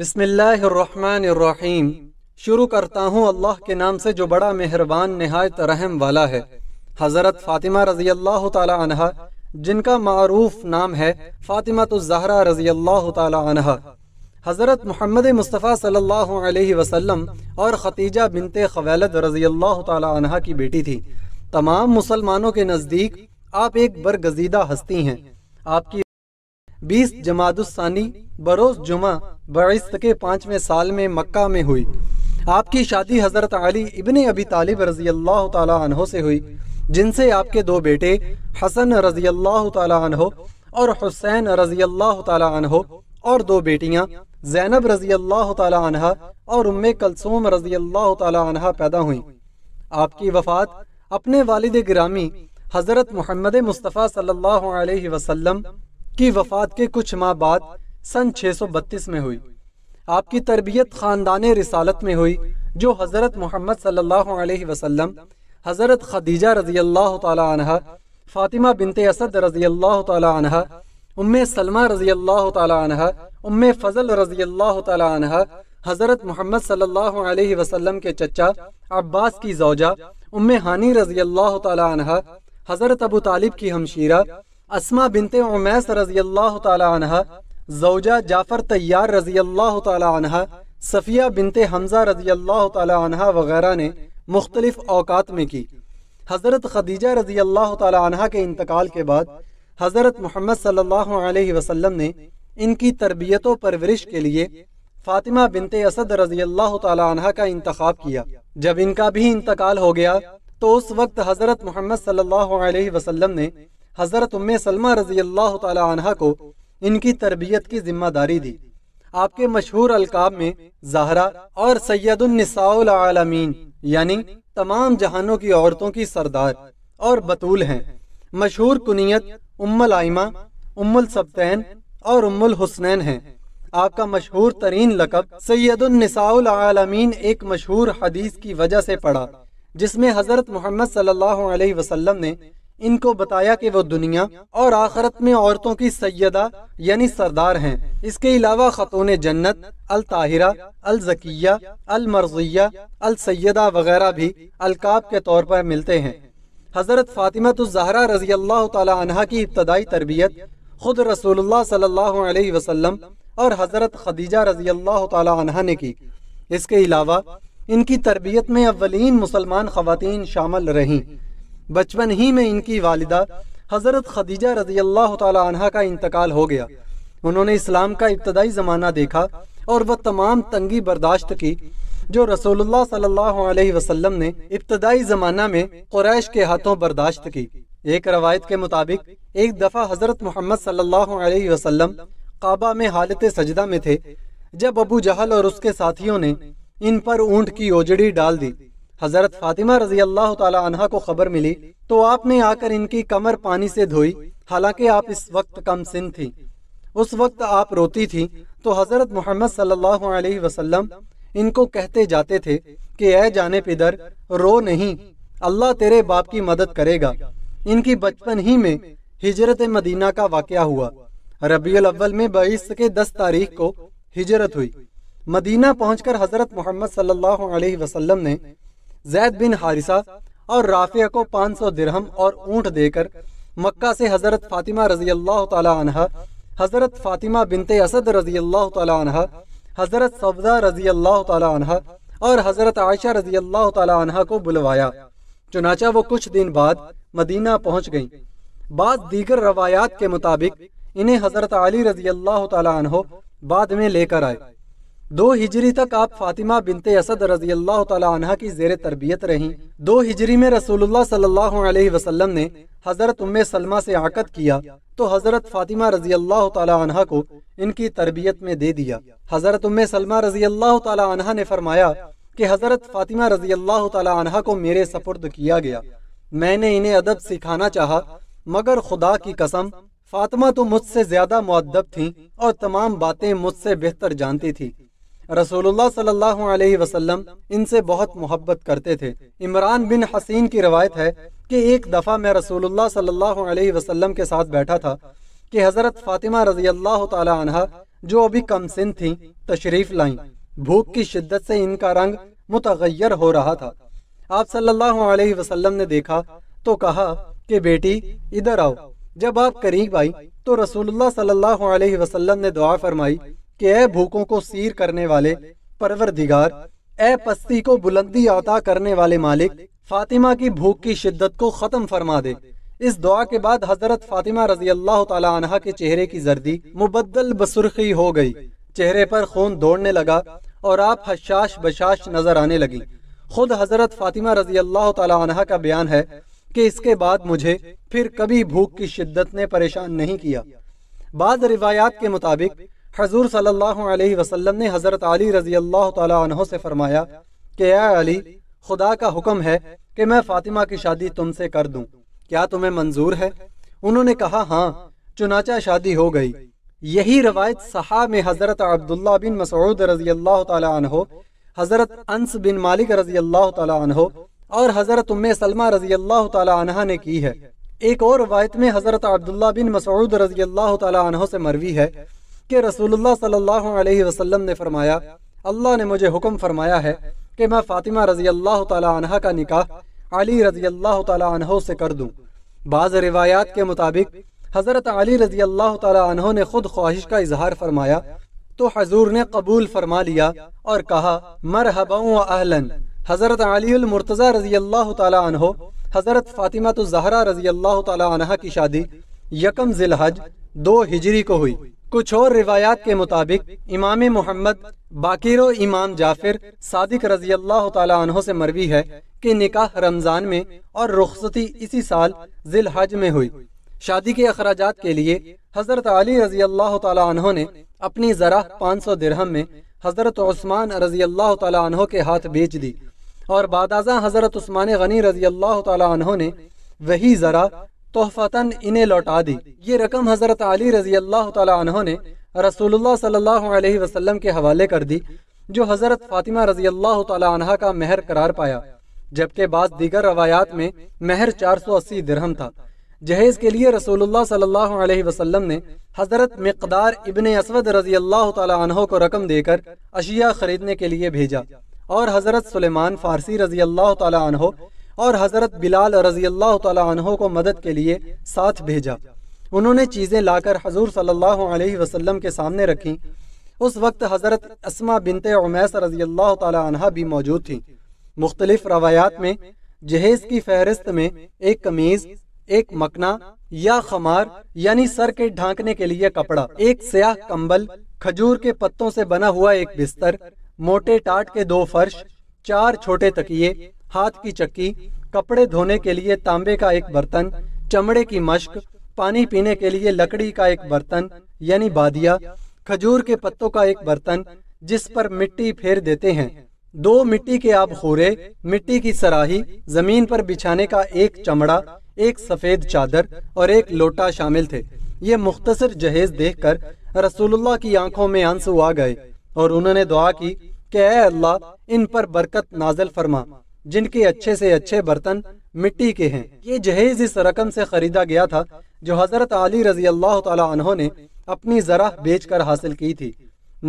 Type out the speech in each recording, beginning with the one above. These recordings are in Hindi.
बिसमीम शुरू करता हूँ अल्लाह के नाम से जो बड़ा मेहरबान नहायत रहम वाला है हज़रत फ़ातिमा रज़ी अल्लाह तहा जिनका मरूफ नाम है फ़ातिमा तो ज़हरा रज़ी अल्लाह तहा हज़रत मोहम्मद मुस्तफ़ा सल्लल्लाहु अलैहि वसल्लम और ख़तीजा बिनते खवैलद रज़ी अल्लाह तहा की बेटी थी तमाम मुसलमानों के नज़दीक आप एक बरगजीदा हस्ती हैं आपकी बीस जमादुसानी बरोज जुमा बरिस्त के पाँचवें साल में मक्का में हुई आपकी शादी हज़रत अली इबन अबी तालिब रजी अल्लाह तहों से हुई जिनसे आपके दो बेटे हसन रजी अल्लाह तहों और हुसैन रजी अल्लाह तहों और दो बेटियां जैनब रजी अल्लाह तहा और उम कलसूम रजी अल्लाह तहा पैदा हुई आपकी वफ़ात अपने वालिद ग्रामी हज़रत मोहम्मद मुस्तफ़ा सल्लल्लाहु अलैहि वसल्लम की वफात के कुछ माह बाद सन 632 में हुई आपकी तरबियत ख़ानदान रिसालत में हुई जो हज़रत मोहम्मद सल्लल्लाहु अलैहि वसल्लम हज़रत खदीजा रजी अल्लाह तह फ़ातिमा बिनते असद रजी अल्लाह तह उम सलमा रजी अल्लाह तह उम फ़जल रजी अल्लाह तह हज़रत मोहम्मद सल्लल्लाहु अलैहि वसल्लम के चचा अब्बास की जौजा उम हानी रजी अल्लाह तह हज़रत अबू तालिब की हमशीरा असमा बिनते उमैस रजी अल्लाह तह जौजा जाफ़र तैयार रजी अल्लाह तह सफ़िया बिनते हमज़ा रजी अल्लाह तह वगैरह ने मुख्तलिफ अवकात में की हज़रत खदीजा रजी अल्लाह तह के इंतकाल के बाद हज़रत मोहम्मद सल्लल्लाहु अलैहि ने इनकी तरबियत परवरिश के लिए फ़ातिमा बिनते असद रजी अल्लाह तह का इंतखब किया जब इनका भी इंतकाल हो गया तो उस वक्त हज़रत मोहम्मद सल्लल्लाहु अलैहि ने हज़रत उम सलमा रजी अल्लाह तह को इनकी तरबियत की जिम्मेदारी दी आपके मशहूर अलकाब में जहरा और सैदुलनिसामीन यानी तमाम जहानों की औरतों की सरदार और बतूल हैं मशहूर कुनीत उम्मल आइमा उम्मल सबतैन और उम्मल हुसनैन हैं आपका मशहूर तरीन लकब सैदुलनिसामीन एक मशहूर हदीस की वजह से पड़ा जिसमें हज़रत मोहम्मद सल्लल्लाहु अलैहि वसल्लम ने इनको बताया कि वो दुनिया और आखरत में औरतों की सैदा यानी सरदार हैं इसके अलावा खतून जन्नत अल ताहिरा अल जकिया अल मरजिया अल सैदा वगैरह भी अलकाब के तौर पर मिलते हैं हज़रत फ़ातिमा जहरा रजी अल्लाह तह की इब्तदाई तरबियत खुद रसूलुल्लाह सल्लल्लाहु अलैहि वसल्लम और हज़रत खदीजा रजी अल्लाह तह ने की इसके अलावा इनकी तरबियत में अवलिन मुसलमान खवतिन शामिल रहीं बचपन ही में इनकी वालिदा हज़रत खदीजा रजी अल्लाह तह का इंतकाल हो गया उन्होंने इस्लाम का इब्तदाई ज़माना देखा और वह तमाम तंगी बर्दाश्त की जो रसोल्ला सल्लल्लाहु ने इब्तदाई ज़माना में क्रैश के हाथों बर्दाश्त की एक रवायत के मुताबिक एक दफ़ा हज़रत मोहम्मद सल्लल्लाहु काबा में हालत सजदा में थे जब अबू जहल और उसके साथियों ने इन पर ऊँट की ओजड़ी डाल दी हजरत फातिमा रजी अल्लाह तहा को खबर मिली तो आपने आकर इनकी कमर पानी से धोई हालांकि आप इस वक्त कम सिंह थी उस वक्त आप रोती थी तो हजरत मोहम्मद सल्लल्लाहु अलैहि वसल्लम इनको कहते जाते थे कि ऐ जाने पिदर रो नहीं अल्लाह तेरे बाप की मदद करेगा इनकी बचपन ही में हिजरत मदीना का वाक़ हुआ रबी अव्वल में बाईस के दस तारीख को हिजरत हुई मदीना पहुंचकर हजरत मोहम्मद सल्लल्लाहु अलैहि वसल्लम ने जैद बिन हारिसा और राफिया को 500 दिरहम और ऊँट देकर मक्का से हज़रत फ़ातिमा रजी अल्लाह तह हज़रत फ़ातिमा बिनते असद रजी अल्लाह तह हज़रत सब्ज़ा रजी अल्लाह तह और हज़रत आयशा रजी अल्लाह तह को बुलवाया चुनाचा वो कुछ दिन बाद मदीना पहुँच गई बाद दीगर रवायात के मुताबिक इन्हें हज़रत अली रजी अल्लाह तह बाद में लेकर आए दो हिजरी तक आप फातिमा बिनते असद रजी अल्लाह तह की जेर तरबियत रहीं दो हिजरी में रसूलुल्लाह सल्लल्लाहु अलैहि वसल्लम ने हज़रत उम्मे सलमा से आकत किया तो हज़रत फातिमा रजी अल्लाह तला को इनकी तरबियत में दे दिया हज़रत उम्मे सलमा रजी अल्लाह तला ने फरमाया कि हज़रत फातिमा रजी अल्लाह तला को मेरे सपुर्द किया गया मैंने इन्हें अदब सिखाना चाह मगर खुदा की कसम फातिमा तो मुझसे ज़्यादा मुद्दब थी और तमाम बातें मुझसे बेहतर जानती थी रसूलुल्लाह सल्लल्लाहु अलैहि वसल्लम इनसे बहुत मोहब्बत करते थे इमरान बिन हसीन की रवायत है कि एक दफ़ा मैं रसूलुल्लाह सल्लल्लाहु अलैहि वसल्लम के साथ बैठा था कि हज़रत फ़ातिमा रजी अल्लाह तहा जो अभी कम सिन थी तशरीफ़ लाई भूख की शिद्दत से इनका रंग मुतगैर हो रहा था आप सल्लल्लाहु अलैहि वसल्लम ने देखा तो कहा कि बेटी इधर आओ जब आप करीब आई तो रसूलुल्लाह सल्लल्लाहु अलैहि वसल्लम ने दुआ फरमाई कि ए भूखों को सीर करने वाले परवरदिगार ए पस्ती को बुलंदी अता करने वाले मालिक फातिमा की भूख की शिद्दत को ख़त्म फरमा दे इस दुआ के बाद हजरत फातिमा रजी अल्लाह तला के चेहरे की जर्दी मुबद्दल बसुरखी हो गई चेहरे पर खून दौड़ने लगा और आप हशाश बशाश नजर आने लगी खुद हजरत फातिमा रजी अल्लाह तला का बयान है कि इसके बाद मुझे फिर कभी भूख की शिद्दत ने परेशान नहीं किया बाद रिवायात के मुताबिक हजूर सल्लल्लाहु वसलम ने हज़रत अली रज़ी अल्लाह तहों से फ़रमाया कि अली खुदा का हुक्म है कि मैं फ़ातिमा की शादी तुमसे कर दूँ क्या तुम्हें मंजूर है उन्होंने कहा हाँ चुनाचा शादी हो गई यही रवायत सहा में हज़रत अब्दुल्ला बिन मसूद रजी अल्लाह तहों हज़रत अंस बिन मालिक रजी अल्लाह तहों और हज़रत उम्म सलमा रजी अल्लाह तहा ने की है एक और रवायत में हज़रत अब्दुल्ला बिन मसूद रजी अल्लाह तहों से मरवी है कि रसूलुल्लाह सल्लल्लाहु अलैहि वसल्लम ने फरमाया अल्लाह ने मुझे हुक्म फरमाया है कि मैं फ़ातिमा रज़ी अल्लाह तह का निकाह अली रज़ी अल्लाह तह से कर दूँ बाज़ रिवायात के मुताबिक हज़रत अली रज़ी अल्लाह तह ने ख़ुद ख्वाहिश का इजहार फरमाया तो हजूर ने कबूल फरमा लिया और कहा मरहबा अहलन हज़रत अलीमरतज़ा रज़ी अल्लाह तह हज़रत फ़ातिमा तो जहरा रज़ी अल्लाह तह की शादी यकम जिलहज दो हिजरी को हुई कुछ और रिवायात के मुताबिक इमाम मोहम्मद बाकी इमाम जाफिर सादिक रजी अल्लाह तह से मरवी है कि निकाह रमज़ान में और रुखसती इसी साल जिल हज में हुई शादी के अखराज के लिए हज़रत अली रजी अल्लाह तह ने अपनी ज़रा पाँच सौ दिरहम में हज़रत ओस्मान रजी अल्लाह तह के हाथ बेच दी और बादज़ा हज़रत उस्मान गनी रजी अल्लाह तह ने वही ज़रा तोहफ़ता इन्हें लौटा दी ये रकम हज़रत अली रजी अल्लाह तहों ने रसूलुल्लाह सल्लल्लाहु अलैहि वसल्लम के हवाले कर दी जो हज़रत फ़ातिमा रजी अल्लाह तह का महर करार पाया जबकि बाद दीगर रवायात में महर 480 दिरहम था जहेज के लिए रसूलुल्लाह सल्लल्लाहु अलैहि वसल्लम ने हज़रत मकदार इबन असवद रजी अल्लाह तहों को रकम देकर अशिया खरीदने के लिए भेजा और हज़रत सुलेमान फ़ारसी रजी अल्लाह तहों और हज़रत बिलाल रजी अल्लाह तहों को मदद के लिए साथ भेजा उन्होंने चीज़ें लाकर हजूर सल्लल्लाहु अलैहि वसल्लम के सामने रखीं उस वक्त हज़रत असमा बिनते उमैस रजी अल्लाह तह भी मौजूद थी मुख्तलिफ रवायात में जहेज़ की फहरिस्त में एक कमीज़ एक मकना या खमार यानी सर के ढांकने के लिए कपड़ा एक स्याह कंबल खजूर के पत्तों से बना हुआ एक बिस्तर मोटे टाट के दो फर्श चार छोटे तकिए हाथ की चक्की कपड़े धोने के लिए तांबे का एक बर्तन चमड़े की मश्क पानी पीने के लिए लकड़ी का एक बर्तन यानी बादिया खजूर के पत्तों का एक बर्तन जिस पर मिट्टी फेर देते हैं दो मिट्टी के आप खोरे मिट्टी की सराही जमीन पर बिछाने का एक चमड़ा एक सफेद चादर और एक लोटा शामिल थे ये मुख्तसर जहेज देखकर रसूलुल्लाह की आंखों में आंसू आ गए और उन्होंने दुआ की कि अल्लाह इन पर बरकत नाजल फरमा जिनके अच्छे से अच्छे बर्तन मिट्टी के हैं ये जहेज इस रकम से खरीदा गया था जो हजरत अली रजी अल्लाह तहों ने अपनी जरा बेच कर हासिल की थी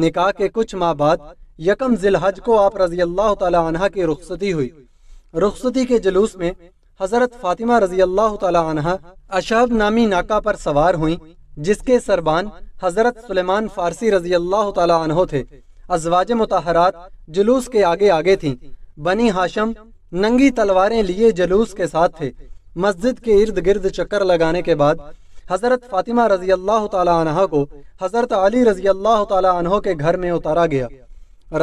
निकाह के कुछ माह बाद यकम जिलहज को आप रजी अल्लाह तह की रुखसती हुई रुखसती के जुलूस में हजरत फातिमा रजी अल्लाह तह अशब नामी नाका पर सवार हुई जिसके सरबान हजरत सुलेमान फारसी रजी अल्लाह तह थे अजवाज मतहरात जुलूस के आगे आगे थीं बनी हाशम नंगी तलवारें लिए जलूस के साथ थे मस्जिद के इर्द गिर्द चक्कर लगाने के बाद हज़रत फातिमा रजी अल्लाह तह को हज़रत अली रजी अल्लाह तह के घर में उतारा गया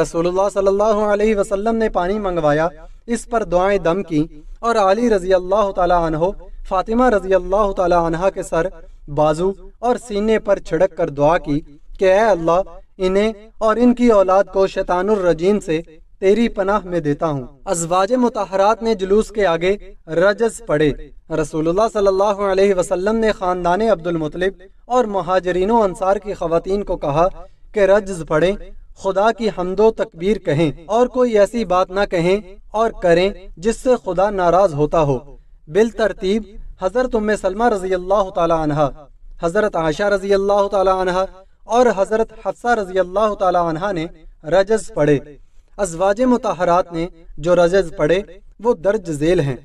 रसोल्ला सल्लल्लाहु वसलम ने पानी मंगवाया इस पर दुआएं दम की और अली रजी अल्लाह तह फातिमा रजी अल्लाह तह के सर बाजू और सीने पर छिड़क कर दुआ की के अल्लाह इन्हें और इनकी औलाद को शैतानुर रजीम से तेरी पनाह में देता हूँ अजवाज मतहरात ने जुलूस के आगे रजस पढ़े रसूलुल्लाह सल्लल्लाहु अलैहि वसल्लम ने ख़ानदान अब्दुल मुतलिब और महाजरीनों अंसार की खवतिन को कहा कि रजस पड़े खुदा की हमदो तकबीर कहें और कोई ऐसी बात ना कहें और करें जिससे खुदा नाराज होता हो बिल तरतीब हजरत उम्म सलमा रजी अल्लाह तहा हजरत आशा रजी अल्लाह तहा और हजरत हफ्सा रजी अल्लाह तहा ने रजस पढ़े अजवाज मतहरात ने जो रजज पढ़े वो दर्ज झेल हैं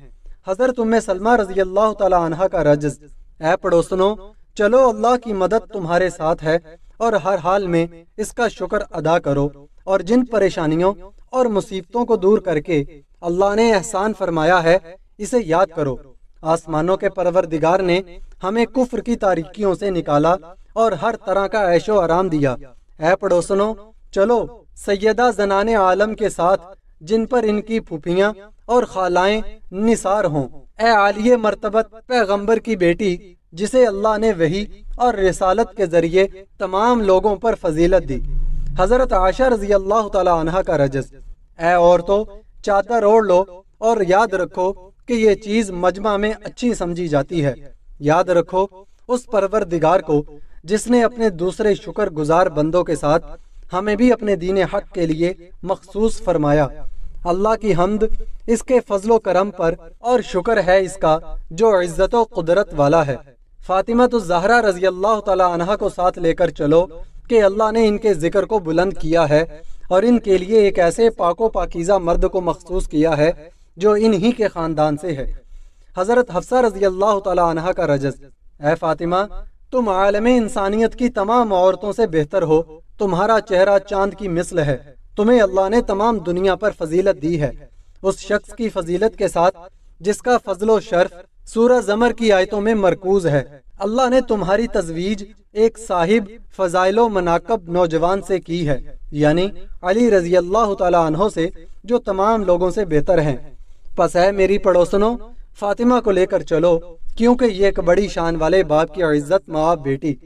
हजरत उम सलमा रजी अल्लाह तह का रजज ऐ पड़ोसनों चलो अल्लाह की मदद तुम्हारे साथ है और हर हाल में इसका शुक्र अदा करो और जिन परेशानियों और मुसीबतों को दूर करके अल्लाह ने एहसान फरमाया है इसे याद करो आसमानों के परवरदिगार ने हमें कुफ्र की तारीखियों से निकाला और हर तरह का ऐशो आराम दिया ए पड़ोसनों चलो सैदा जनान आलम के साथ जिन पर इनकी फूफियाँ और खालाएं निसार हों आलिय मरतबत पैगंबर की बेटी जिसे अल्लाह ने वही और रसालत के ज़रिए तमाम लोगों पर फजीलत दी हज़रत आशा रजी अल्लाह का रजस ए और तो चादर ओढ़ लो और याद रखो कि ये चीज़ मजमा में अच्छी समझी जाती है याद रखो उस परवर दिगार को जिसने अपने दूसरे शुक्र गुजार बंदों के साथ हमें भी अपने दीन हक के लिए मखसूस फरमाया अल्लाह की हमद इसके फजलो करम पर और शुक्र है इसका जो इज़्ज़त कुदरत वाला है फ़ातिमा तो जहरा रजी अल्लाह तह को साथ लेकर चलो कि अल्लाह ने इनके ज़िक्र को बुलंद किया है और इनके लिए एक ऐसे पाको पाकिज़ा मर्द को मखसूस किया है जो इन्हीं के ख़ानदान से है हज़रत हफ्सा रजी अल्लाह तह का रजस ए फ़ातिमा तुम आलम इंसानियत की तमाम औरतों से बेहतर हो तुम्हारा चेहरा चांद की मिसल है तुम्हें अल्लाह ने तमाम दुनिया पर फजीलत दी है उस शख्स की फजीलत के साथ जिसका फजलो शर्फ सूरज जमर की आयतों में मरकूज है अल्लाह ने तुम्हारी तजवीज एक साहिब फजाइलो मनाकब नौजवान से की है यानी अली रजी अल्लाह तहो से जो तमाम लोगों से बेहतर हैं पस है मेरी पड़ोसनों फातिमा को लेकर चलो क्योंकि ये एक बड़ी शान वाले बाप की इज्जत माँ बेटी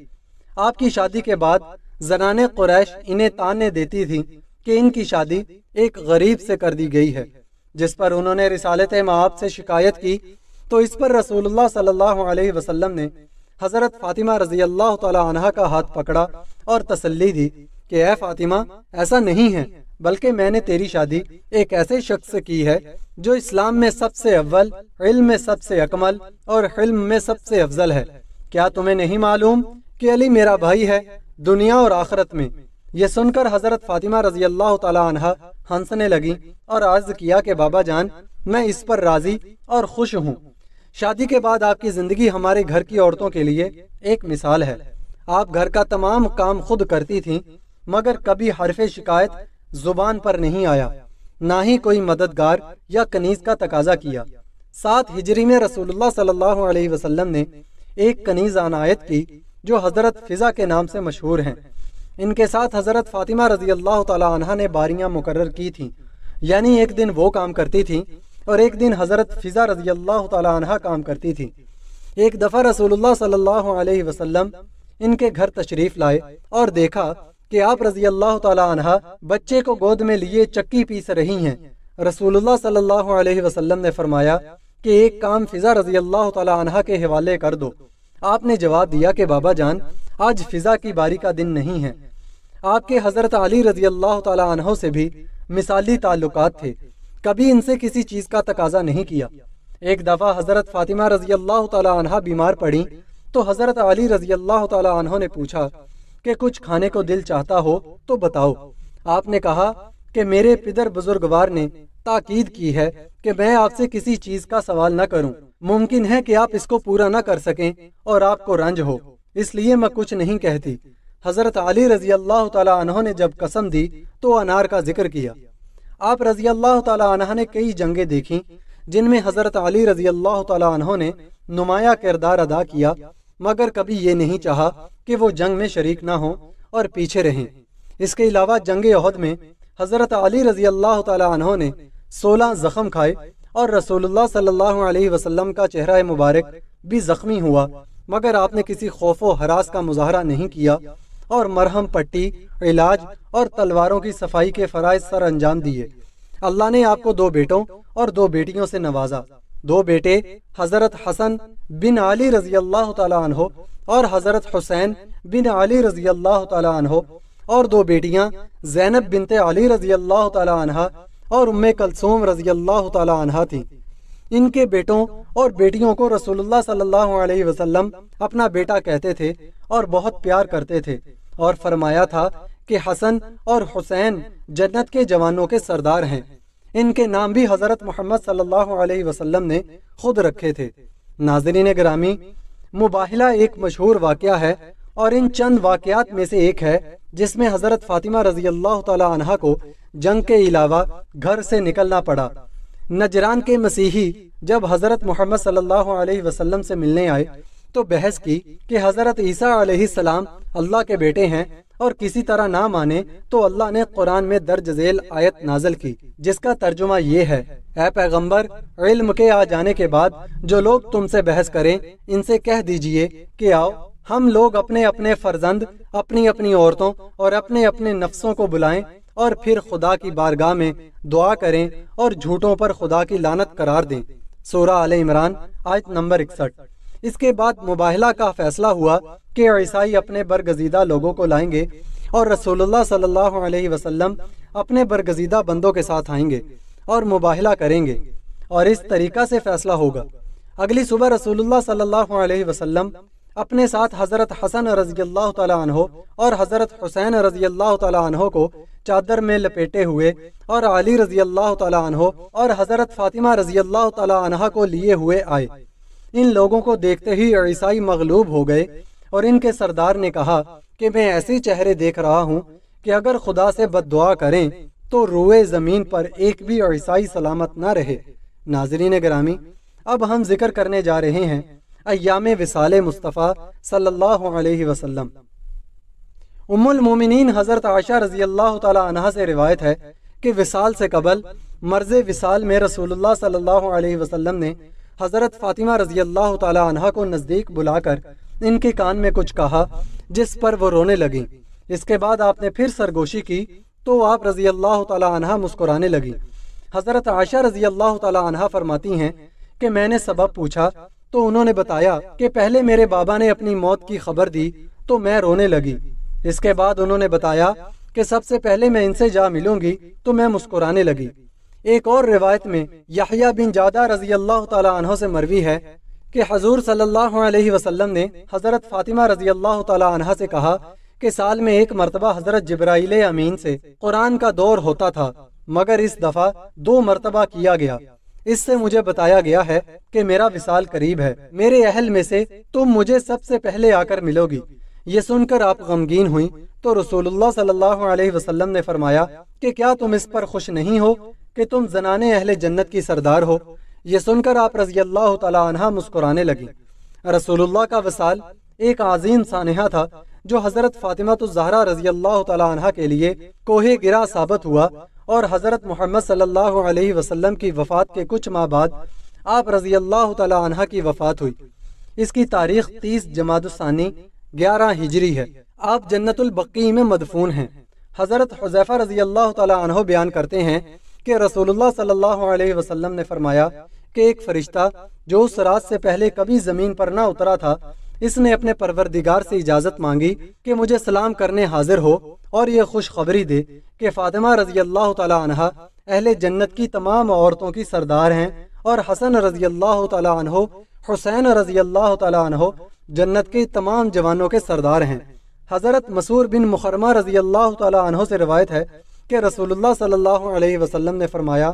आपकी शादी के बाद जनान क्रैश इन्हें ताने देती थी कि इनकी शादी एक गरीब से कर दी गई है जिस पर उन्होंने रिसालत माप से शिकायत की तो इस पर रसूलुल्लाह सल्लल्लाहु अलैहि वसल्लम ने हज़रत फ़ातिमा रजी अल्लाह तह का हाथ पकड़ा और तसल्ली दी कि ए फ़ातिमा ऐसा नहीं है बल्कि मैंने तेरी शादी एक ऐसे शख्स से की है जो इस्लाम में सबसे अव्वल इल्म में सबसे अकमल और इल्म में सबसे अफजल है क्या तुम्हें नहीं मालूम कि अली मेरा भाई है दुनिया और आखरत में ये सुनकर हजरत फातिमा रजी अल्लाह तहा हंसने लगी और अर्ज किया के बाबा जान मैं इस पर राजी और खुश हूँ शादी के बाद आपकी जिंदगी हमारे घर की औरतों के लिए एक मिसाल है आप घर का तमाम काम खुद करती थी मगर कभी हरफे शिकायत जुबान पर नहीं आया ना ही कोई मददगार या कनीज का तकाजा किया सात हिजरी में रसूलुल्लाह सल्लल्लाहु अलैहि वसल्लम ने एक कनीज अनायत की जो हज़रत फ़िज़ा के नाम से मशहूर हैं इनके साथ हज़रत फ़ातिमा रजी अल्लाह तह ने बारियाँ मुकर की थीं यानी एक दिन वो काम करती थी और एक दिन हज़रत फ़िज़ा रजी अल्लाह तह काम करती थी एक दफ़ा रसूलुल्लाह सल्लल्लाहु अलैहि वसल्लम इनके घर तशरीफ़ लाए और देखा कि आप रजी अल्लाह तह बच्चे को गोद में लिए चक्की पीस रही हैं रसूलुल्लाह सल्लल्लाहु अलैहि वसल्लम ने फरमाया कि एक काम फ़िज़ा रजी अल्लाह तह के हवाले कर दो आपने जवाब दिया कि बाबा जान आज फिजा की बारी का दिन नहीं है आपके हजरत अली रजी अल्लाह तहों से भी मिसाली ताल्लुक थे कभी इनसे किसी चीज का तकाजा नहीं किया एक दफा हजरत फातिमा रजी अल्लाह तहा बीमार पड़ी तो हजरत अली रजी अल्लाह तहों ने पूछा कि कुछ खाने को दिल चाहता हो तो बताओ आपने कहा कि मेरे पिदर बुजुर्गवार ने ताकीद की है कि मैं आपसे किसी चीज का सवाल न करूं। मुमकिन है कि आप इसको पूरा न कर सकें और आपको रंज हो इसलिए मैं कुछ नहीं कहती हजरत अली रजी अल्लाह तह ने जब कसम दी तो अनार का जिक्र किया आप रजी अल्लाह तह ने कई जंगें देखी जिनमें हजरत अली रजी अल्लाह तह ने नुमाया किरदार अदा किया मगर कभी ये नहीं चाहा कि वो जंग में शरीक ना हो और पीछे रहें इसके अलावा जंग अहद में हजरत अली रजी अल्लाह तह ने सोलह जख्म खाए और रसोल्ला सल्लल्लाहु का चेहरा मुबारक भी ज़ख्मी हुआ मगर आपने किसी खौफ हरास का मुजाहरा नहीं किया और मरहम पट्टी इलाज और तलवारों की सफाई के फ़राज सर अंजाम दिए अल्लाह ने आपको दो बेटों और दो बेटियों से नवाजा दो बेटे हज़रत हसन बिन अली रजी अल्लाह तहो और हज़रत हुसैन बिन अली रजी अल्लाह तहो और दो बेटिया जैनब बिनते अली रजी अल्लाह तहा और उम्म कलसूम रजी अल्लाह तहा थी इनके बेटों और बेटियों को रसूलुल्लाह सल्लल्लाहु अलैहि वसल्लम अपना बेटा कहते थे और बहुत प्यार करते थे और फरमाया था कि हसन और हुसैन जन्नत के जवानों के सरदार हैं इनके नाम भी हज़रत मोहम्मद सल्लल्लाहु अलैहि वसल्लम ने खुद रखे थे नाजरीन ग्रामी मुबाहिला एक मशहूर वाक़ है और इन चंद वाक़ात में से एक है जिसमें हज़रत फ़ातिमा रजी अल्लाह तहा को जंग के अलावा घर से निकलना पड़ा नजरान के मसीही जब हज़रत मोहम्मद सल्लल्लाहु अलैहि वसल्लम से मिलने आए तो बहस की कि हज़रत ईसा सलाम अल्लाह के बेटे हैं और किसी तरह ना माने तो अल्लाह ने कुरान में दर्ज झेल आयत नाजल की जिसका तर्जुमा ये है ऐ पैगम्बर इल्म के आ जाने के बाद जो लोग तुमसे बहस करें इनसे कह दीजिए कि आओ हम लोग अपने अपने फर्जंद अपनी अपनी औरतों और अपने अपने नफ्सों को बुलाएं और फिर खुदा की बारगाह में दुआ करें और झूठों पर खुदा की लानत करार दें सोरा आल इमरान आयत नंबर इकसठ इसके बाद मुबाहला का फैसला हुआ कि ईसाई अपने बरगजीदा लोगों को लाएंगे और रसोल्ला सल्लल्लाहु अलैहि वसल्लम अपने बरगजीदा बंदों के साथ आएंगे और मुबाहला करेंगे और इस तरीका से फैसला होगा अगली सुबह रसोल्ला सल्लल्लाहु अपने साथ हज़रत हसन रजी अल्लाह तहो और हज़रत हुसैन रजी अल्लाह तहो को चादर में लपेटे हुए और अली रजी अल्लाह तहो और हज़रत फ़ातिमा रजी अल्लाह तहा को लिए हुए आए इन लोगों को देखते ही ईसाई मगलूब हो गए और इनके सरदार ने कहा कि मैं ऐसे चेहरे देख रहा हूँ कि अगर खुदा से बद करें तो रोए ज़मीन पर एक भी ईसाई सलामत न रहे नाजरीन ग्रामी अब हम जिक्र करने जा रहे हैं अयाम विसाल मुस्तफ़ा सल्लल्लाहु अलैहि वसल्लम उम्मुल मोमिनीन हज़रत आशा रजी अल्लाह तह से रिवायत है कि विसाल से कबल मर्ज विसाल में रसूलुल्लाह सल्लल्लाहु अलैहि वसल्लम ने हज़रत फ़ातिमा रजी अल्लाह तह को नज़दीक बुलाकर इनके कान में कुछ कहा जिस पर वो रोने लगी इसके बाद आपने फिर सरगोशी की तो आप रजी अल्लाह तह मुस्कुराने लगी हज़रत आशा रजी अल्लाह तह फरमाती हैं कि मैंने सबब पूछा तो उन्होंने बताया कि पहले मेरे बाबा ने अपनी मौत की खबर दी तो मैं रोने लगी इसके बाद उन्होंने बताया कि सबसे पहले मैं इनसे जा मिलूंगी तो मैं मुस्कुराने लगी एक और रिवायत में यहिया बिन जादा रजी अल्लाह तहों से मरवी है कि हजूर सल्लल्लाहु अलैहि वसल्लम ने हज़रत फ़ातिमा रजी अल्लाह तहा से कहा कि साल में एक मरतबा हज़रत जब्राइल अमीन से कुरान का दौर होता था मगर इस दफ़ा दो मरतबा किया गया इससे मुझे बताया गया है कि मेरा विशाल करीब है मेरे अहल में से तुम मुझे सबसे पहले आकर मिलोगी ये सुनकर आप गमगीन हुई तो रसूलुल्लाह सल्लल्लाहु अलैहि वसल्लम ने फरमाया कि क्या तुम इस पर खुश नहीं हो कि तुम जनाने अहले जन्नत की सरदार हो ये सुनकर आप रजी अल्लाह तहा मुस्कुराने लगी रसूलुल्लाह का विशाल एक आजीम सानहा था जो हजरत फातिमा तो जहरा रजी अल्लाह तला के लिए कोहे गिरा साबित हुआ और हज़रत मोहम्मद सल्लल्लाहु अलैहि वसल्लम की वफ़ात के कुछ माह बाद आप रज़ी अल्लाह तह की वफ़ात हुई इसकी तारीख तीस जमादानी ग्यारह हिजरी है आप जन्नतुल्बकी में मदफून हैं हज़रत हुजैफ़ा रजी अल्लाह तह बयान करते हैं कि रसूलुल्लाह सल्लल्लाहु अलैहि वसल्लम ने फरमाया कि एक फरिश्ता जो उस रात से पहले कभी ज़मीन पर ना उतरा था इसने अपने परवरदिगार से इजाज़त मांगी कि मुझे सलाम करने हाजिर हो और ये खुशखबरी दे कि फ़ातिमा रजी अल्लाह तह अहल जन्नत की तमाम औरतों की सरदार हैं और हसन रजी अल्लाह तह हुसैन रजी अल्लाह तह जन्नत के तमाम जवानों के सरदार हैं हज़रत मसूर बिन मुखरमा रजी अल्लाह तह से रवायत है कि रसूलुल्लाह सल्लल्लाहु अलैहि वसल्लम ने फरमाया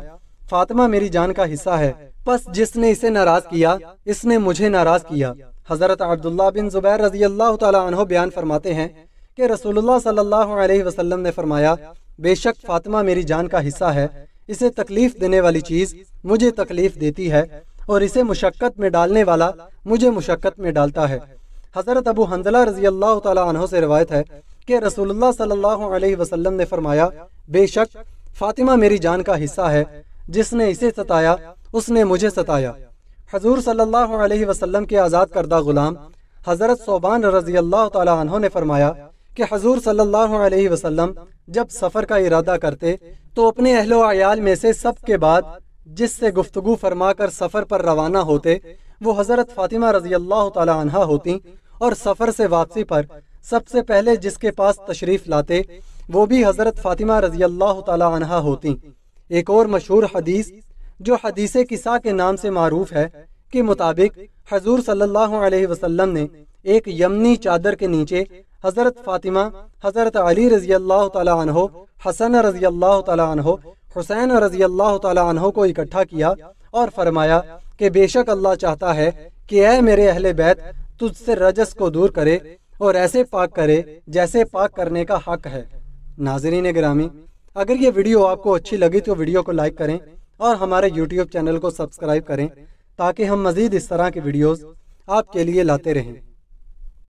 फातिमा मेरी जान का हिस्सा है बस जिसने इसे नाराज किया इसने मुझे नाराज किया हज़रत अब्दुल्ला बिन ज़ुबैर रजी अल्लाह तह बयान फरमाते हैं कि रसोल्ला सल्लल्लाहु अलैहि ने फरमाया बेशक फ़ातिमा मेरी जान का हिस्सा है इसे तकलीफ़ देने वाली चीज़ मुझे तकलीफ़ देती है और इसे मुशक्क़त में डालने वाला मुझे मुशक्क़त में डालता है हज़रत अबू हंजला रजी अल्लाह तह से रवायत है कि रसोल्ला सल्लल्लाहु अलैहि ने फरमाया बेशक फ़ातिमा मेरी जान का हिस्सा है जिसने इसे सताया उसने मुझे सताया हजूर सल्लल्लाहु अलैहि वसल्लम के आज़ाद करदा ग़ुलाम हज़रत सोबान रजी अल्लाह तहों ने फरमाया कि हजूर सल्लल्लाहु अलैहि वसल्लम जब सफ़र का इरादा करते तो अपने अहलो आयाल में से सब के बाद जिससे गुफ्तगु फरमा कर सफ़र पर रवाना होते वो हज़रत फ़ातिमा रजी अल्लाह तहा होती और सफ़र से वापसी पर सबसे पहले जिसके पास तशरीफ़ लाते वो भी हज़रत फ़ातिमा रजी अल्लाह तन होती एक और मशहूर हदीस जो हदीस किसा के नाम से मरूफ है के मुताबिक हजूर सल्लल्लाहु अलैहि वसल्लम ने एक यमनी चादर के नीचे हजरत फातिमा हजरत अली रजी अल्लाह हसन रजी अल्लाह हुसैन रजी अल्लाह को इकट्ठा किया और फरमाया कि बेशक अल्लाह चाहता है कि ऐ मेरे अहले बैत तुझसे रजस को दूर करे और ऐसे पाक करे जैसे पाक करने का हक है नाजरीन ग्रामी अगर ये वीडियो आपको अच्छी लगी तो वीडियो को लाइक करें और हमारे यूट्यूब चैनल को सब्सक्राइब करें ताकि हम मज़ीद इस तरह की वीडियोज़ आपके लिए लाते रहें